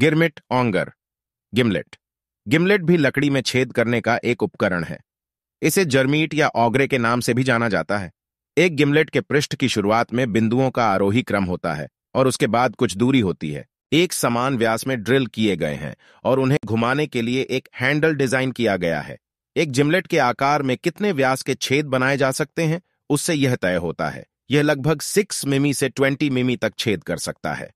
girmit ऑंगर gimlet gimlet भी लकड़ी में छेद करने का एक उपकरण है इसे जर्मीट या ऑगरे के नाम से भी जाना जाता है एक गिमलेट के पृष्ठ की शुरुआत में बिंदुओं का आरोही क्रम होता है और उसके बाद कुछ दूरी होती है एक समान व्यास में ड्रिल किए गए हैं और उन्हें घुमाने के लिए एक हैंडल डिजाइन किया गया है एक जिमलेट के आकार में कितने व्यास के छेद बनाए जा सकते हैं उससे यह तय होता है यह लगभग 6 मिमी से 20 मिमी तक छेद कर सकता है